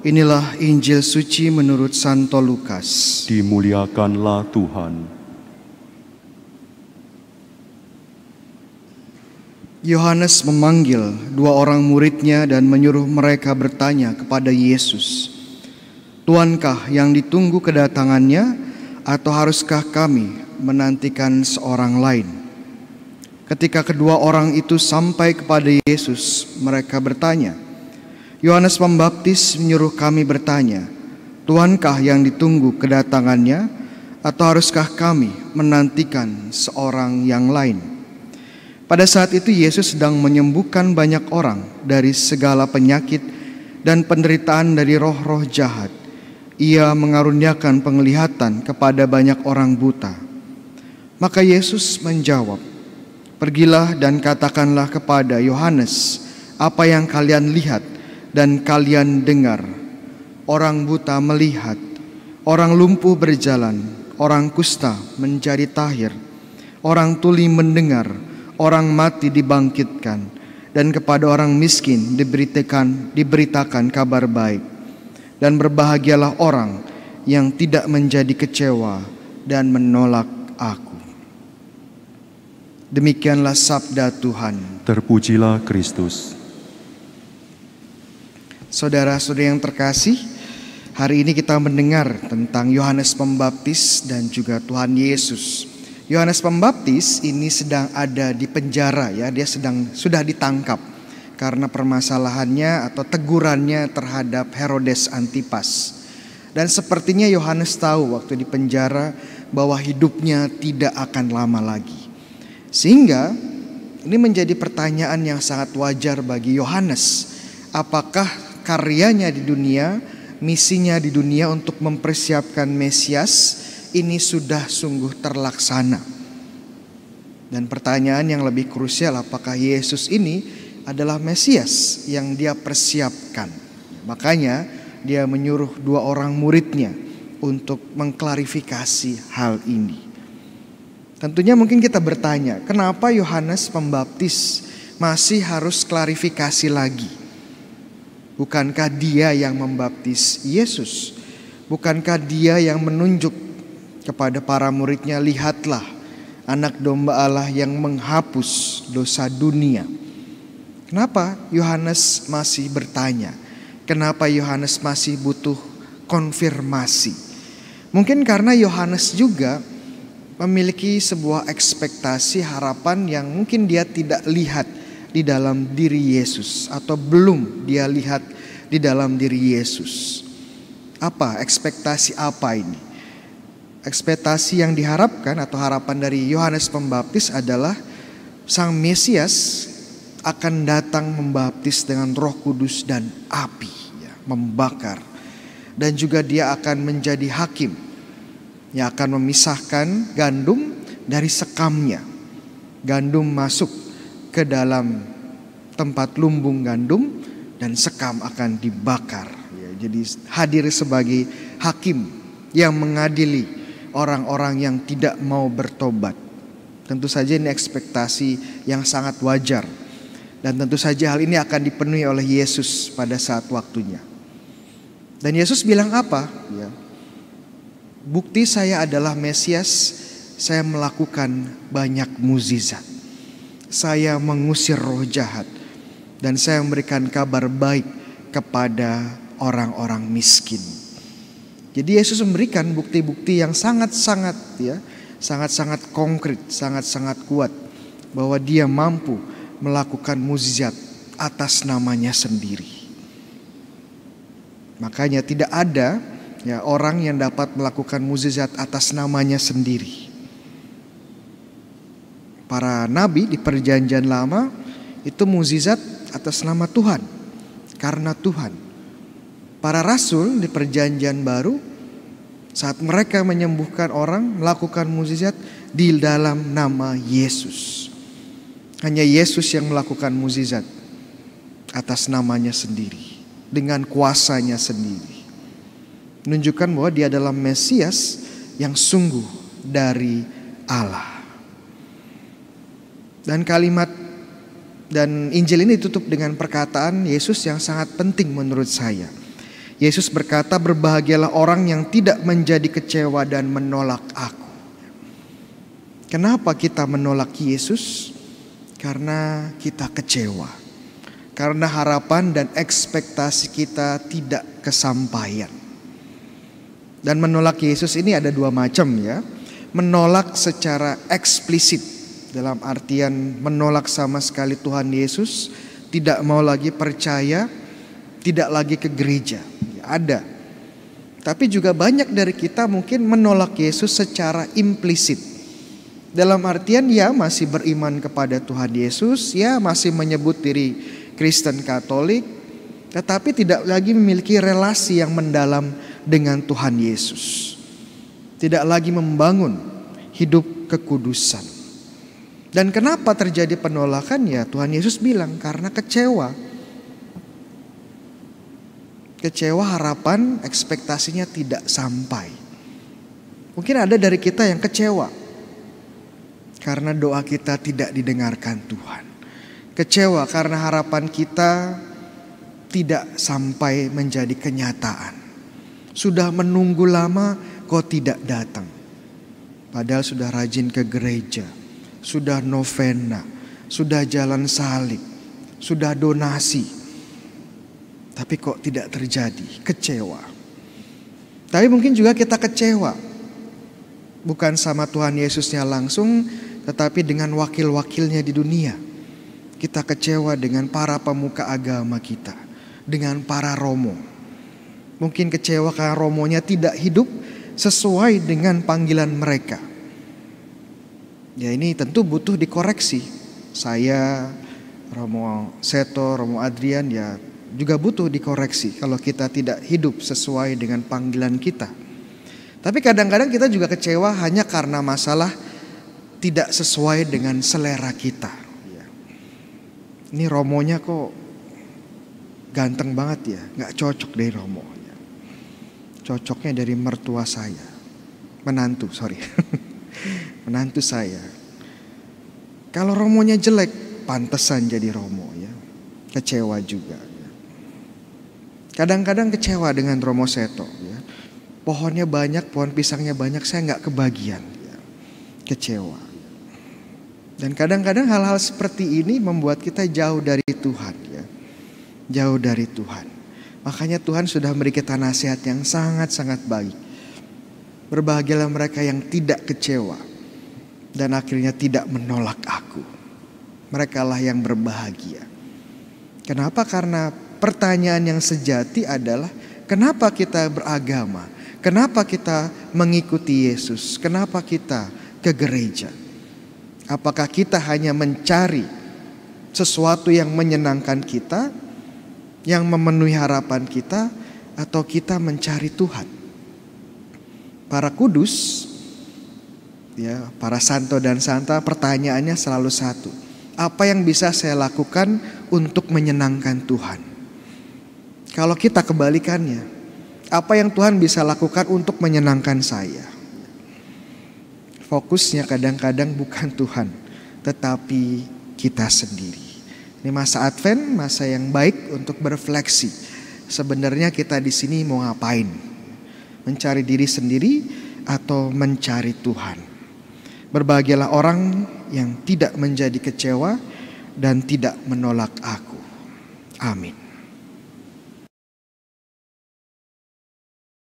Inilah Injil suci menurut Santo Lukas. Dimuliakanlah Tuhan. Yohanes memanggil dua orang muridnya dan menyuruh mereka bertanya kepada Yesus, "Tuankah yang ditunggu kedatangannya, atau haruskah kami menantikan seorang lain?" Ketika kedua orang itu sampai kepada Yesus, mereka bertanya, Yohanes Pembaptis menyuruh kami bertanya, Tuankah yang ditunggu kedatangannya atau haruskah kami menantikan seorang yang lain? Pada saat itu Yesus sedang menyembuhkan banyak orang dari segala penyakit dan penderitaan dari roh-roh jahat. Ia mengaruniakan penglihatan kepada banyak orang buta. Maka Yesus menjawab, "Pergilah dan katakanlah kepada Yohanes apa yang kalian lihat." dan kalian dengar. Orang buta melihat, orang lumpuh berjalan, orang kusta menjadi tahir, orang tuli mendengar, orang mati dibangkitkan, dan kepada orang miskin diberitakan, diberitakan kabar baik. Dan berbahagialah orang yang tidak menjadi kecewa dan menolak aku. Demikianlah sabda Tuhan. Terpujilah Kristus. Saudara-saudara yang terkasih, hari ini kita mendengar tentang Yohanes Pembaptis dan juga Tuhan Yesus. Yohanes Pembaptis ini sedang ada di penjara ya, dia sedang sudah ditangkap karena permasalahannya atau tegurannya terhadap Herodes Antipas. Dan sepertinya Yohanes tahu waktu di penjara bahwa hidupnya tidak akan lama lagi. Sehingga ini menjadi pertanyaan yang sangat wajar bagi Yohanes. Apakah karyanya di dunia, misinya di dunia untuk mempersiapkan Mesias ini sudah sungguh terlaksana. Dan pertanyaan yang lebih krusial apakah Yesus ini adalah Mesias yang dia persiapkan. Makanya dia menyuruh dua orang muridnya untuk mengklarifikasi hal ini. Tentunya mungkin kita bertanya, kenapa Yohanes Pembaptis masih harus klarifikasi lagi? Bukankah dia yang membaptis Yesus? Bukankah dia yang menunjuk kepada para muridnya, lihatlah anak domba Allah yang menghapus dosa dunia. Kenapa Yohanes masih bertanya? Kenapa Yohanes masih butuh konfirmasi? Mungkin karena Yohanes juga memiliki sebuah ekspektasi harapan yang mungkin dia tidak lihat di dalam diri Yesus atau belum dia lihat di dalam diri Yesus. Apa ekspektasi apa ini? Ekspektasi yang diharapkan atau harapan dari Yohanes Pembaptis adalah Sang Mesias akan datang membaptis dengan Roh Kudus dan api, ya, membakar, dan juga dia akan menjadi hakim yang akan memisahkan gandum dari sekamnya. Gandum masuk ke dalam tempat lumbung gandum dan sekam akan dibakar. Ya, jadi hadir sebagai hakim yang mengadili orang-orang yang tidak mau bertobat. Tentu saja ini ekspektasi yang sangat wajar. Dan tentu saja hal ini akan dipenuhi oleh Yesus pada saat waktunya. Dan Yesus bilang apa? Ya. Bukti saya adalah Mesias, saya melakukan banyak muzizat saya mengusir roh jahat dan saya memberikan kabar baik kepada orang-orang miskin. Jadi Yesus memberikan bukti-bukti yang sangat-sangat ya, sangat-sangat konkret, sangat-sangat kuat bahwa dia mampu melakukan mukjizat atas namanya sendiri. Makanya tidak ada ya orang yang dapat melakukan mukjizat atas namanya sendiri para nabi di perjanjian lama itu muzizat atas nama Tuhan karena Tuhan. Para rasul di perjanjian baru saat mereka menyembuhkan orang melakukan muzizat di dalam nama Yesus. Hanya Yesus yang melakukan muzizat atas namanya sendiri dengan kuasanya sendiri. Menunjukkan bahwa dia adalah Mesias yang sungguh dari Allah. Dan kalimat dan Injil ini ditutup dengan perkataan Yesus yang sangat penting menurut saya. Yesus berkata, "Berbahagialah orang yang tidak menjadi kecewa dan menolak Aku." Kenapa kita menolak Yesus? Karena kita kecewa. Karena harapan dan ekspektasi kita tidak kesampaian. Dan menolak Yesus ini ada dua macam ya. Menolak secara eksplisit dalam artian menolak sama sekali Tuhan Yesus, tidak mau lagi percaya, tidak lagi ke gereja. Ya, ada. Tapi juga banyak dari kita mungkin menolak Yesus secara implisit. Dalam artian ya masih beriman kepada Tuhan Yesus, ya masih menyebut diri Kristen Katolik, tetapi tidak lagi memiliki relasi yang mendalam dengan Tuhan Yesus. Tidak lagi membangun hidup kekudusan. Dan kenapa terjadi penolakan? Ya Tuhan Yesus bilang karena kecewa. Kecewa harapan ekspektasinya tidak sampai. Mungkin ada dari kita yang kecewa. Karena doa kita tidak didengarkan Tuhan. Kecewa karena harapan kita tidak sampai menjadi kenyataan. Sudah menunggu lama kok tidak datang. Padahal sudah rajin ke gereja sudah novena, sudah jalan salib, sudah donasi. Tapi kok tidak terjadi, kecewa. Tapi mungkin juga kita kecewa. Bukan sama Tuhan Yesusnya langsung, tetapi dengan wakil-wakilnya di dunia. Kita kecewa dengan para pemuka agama kita, dengan para romo. Mungkin kecewa karena romonya tidak hidup sesuai dengan panggilan mereka Ya ini tentu butuh dikoreksi. Saya, Romo Seto, Romo Adrian ya juga butuh dikoreksi kalau kita tidak hidup sesuai dengan panggilan kita. Tapi kadang-kadang kita juga kecewa hanya karena masalah tidak sesuai dengan selera kita. Ya. Ini Romonya kok ganteng banget ya, nggak cocok deh Romonya. Cocoknya dari mertua saya, menantu, sorry. menantu saya. Kalau romonya jelek, pantesan jadi romo ya. Kecewa juga. Ya. Kadang-kadang kecewa dengan romo seto ya. Pohonnya banyak, pohon pisangnya banyak, saya nggak kebagian. Ya. Kecewa. Ya. Dan kadang-kadang hal-hal seperti ini membuat kita jauh dari Tuhan ya. Jauh dari Tuhan. Makanya Tuhan sudah memberi kita nasihat yang sangat-sangat baik Berbahagialah mereka yang tidak kecewa dan akhirnya tidak menolak aku. Merekalah yang berbahagia. Kenapa? Karena pertanyaan yang sejati adalah kenapa kita beragama? Kenapa kita mengikuti Yesus? Kenapa kita ke gereja? Apakah kita hanya mencari sesuatu yang menyenangkan kita, yang memenuhi harapan kita, atau kita mencari Tuhan? para kudus ya, para santo dan santa pertanyaannya selalu satu. Apa yang bisa saya lakukan untuk menyenangkan Tuhan? Kalau kita kebalikannya, apa yang Tuhan bisa lakukan untuk menyenangkan saya? Fokusnya kadang-kadang bukan Tuhan, tetapi kita sendiri. Ini masa Advent, masa yang baik untuk berefleksi. Sebenarnya kita di sini mau ngapain? mencari diri sendiri atau mencari Tuhan. Berbahagialah orang yang tidak menjadi kecewa dan tidak menolak aku. Amin.